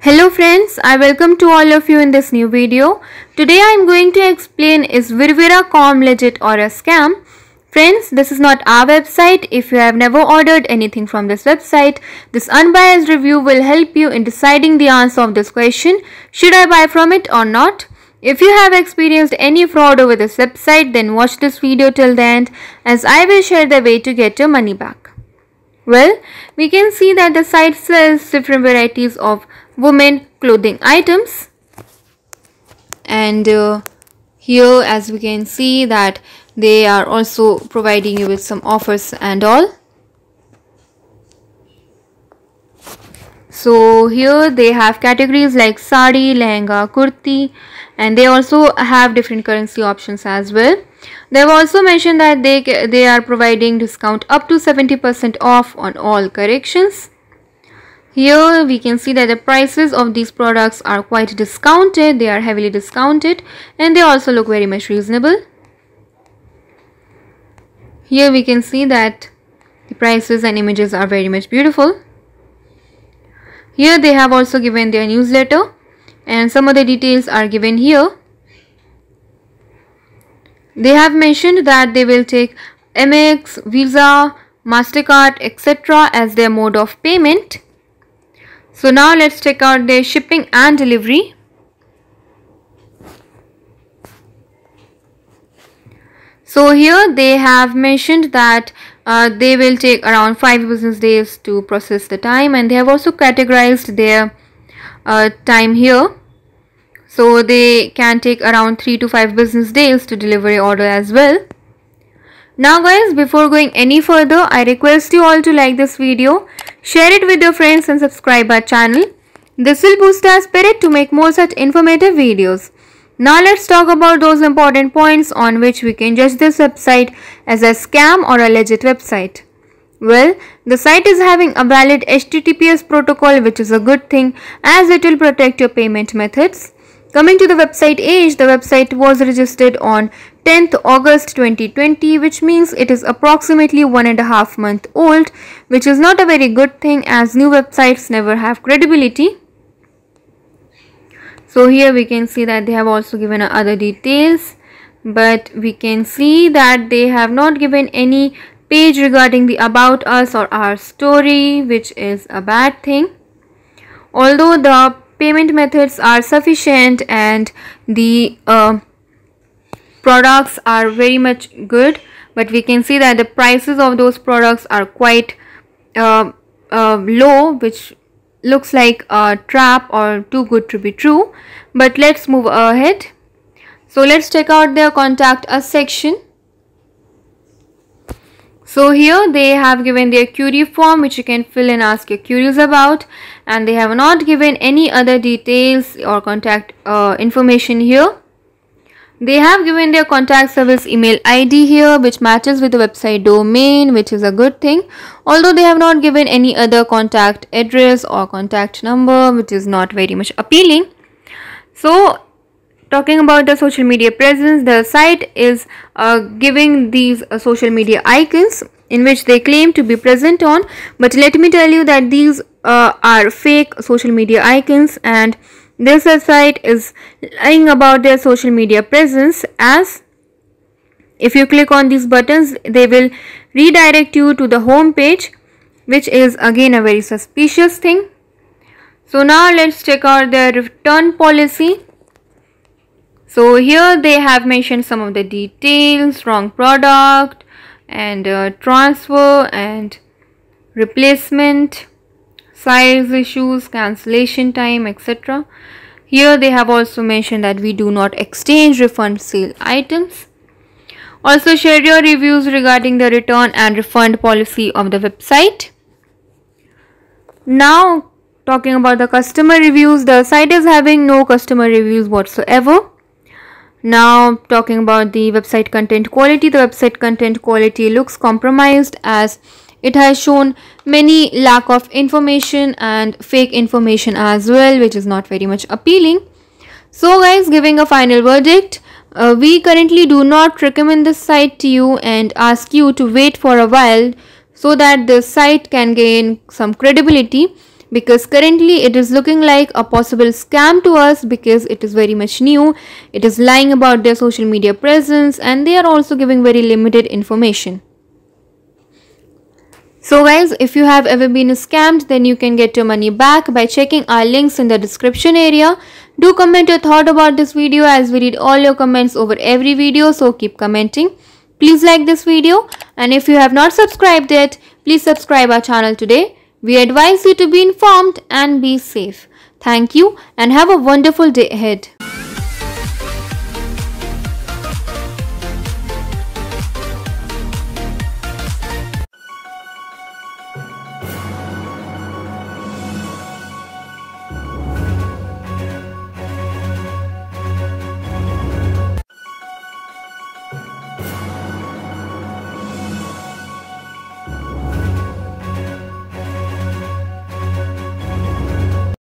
Hello friends, I welcome to all of you in this new video. Today I am going to explain is Virvira.com legit or a scam. Friends, this is not our website. If you have never ordered anything from this website, this unbiased review will help you in deciding the answer of this question, should I buy from it or not. If you have experienced any fraud over this website then watch this video till the end as I will share the way to get your money back. Well, we can see that the site sells different varieties of women clothing items and uh, here as we can see that they are also providing you with some offers and all So here they have categories like sari, lehenga, kurti and they also have different currency options as well. They have also mentioned that they, they are providing discount up to 70% off on all corrections. Here we can see that the prices of these products are quite discounted, they are heavily discounted and they also look very much reasonable. Here we can see that the prices and images are very much beautiful. Here they have also given their newsletter and some other details are given here. They have mentioned that they will take MX, Visa, MasterCard etc. as their mode of payment. So now let's check out their shipping and delivery. So here they have mentioned that uh, they will take around 5 business days to process the time and they have also categorized their uh, time here so they can take around 3 to 5 business days to deliver your order as well now guys before going any further i request you all to like this video share it with your friends and subscribe our channel this will boost our spirit to make more such informative videos now let's talk about those important points on which we can judge this website as a scam or a legit website. Well, the site is having a valid HTTPS protocol which is a good thing as it will protect your payment methods. Coming to the website age, the website was registered on 10th August 2020 which means it is approximately one and a half month old which is not a very good thing as new websites never have credibility so here we can see that they have also given other details but we can see that they have not given any page regarding the about us or our story which is a bad thing although the payment methods are sufficient and the uh, products are very much good but we can see that the prices of those products are quite uh, uh, low which looks like a trap or too good to be true but let's move ahead so let's check out their contact us section so here they have given their query form which you can fill and ask your queries about and they have not given any other details or contact uh, information here they have given their contact service email ID here which matches with the website domain which is a good thing. Although they have not given any other contact address or contact number which is not very much appealing. So talking about the social media presence the site is uh, giving these uh, social media icons in which they claim to be present on but let me tell you that these uh, are fake social media icons and this website is lying about their social media presence as if you click on these buttons, they will redirect you to the home page, which is again a very suspicious thing. So now let's check out their return policy. So here they have mentioned some of the details, wrong product and uh, transfer and replacement size issues, cancellation time, etc. Here they have also mentioned that we do not exchange refund sale items. Also share your reviews regarding the return and refund policy of the website. Now talking about the customer reviews, the site is having no customer reviews whatsoever. Now talking about the website content quality, the website content quality looks compromised as it has shown many lack of information and fake information as well which is not very much appealing. So guys giving a final verdict. Uh, we currently do not recommend this site to you and ask you to wait for a while so that the site can gain some credibility because currently it is looking like a possible scam to us because it is very much new it is lying about their social media presence and they are also giving very limited information so guys, if you have ever been scammed, then you can get your money back by checking our links in the description area. Do comment your thought about this video as we read all your comments over every video, so keep commenting. Please like this video and if you have not subscribed yet, please subscribe our channel today. We advise you to be informed and be safe. Thank you and have a wonderful day ahead.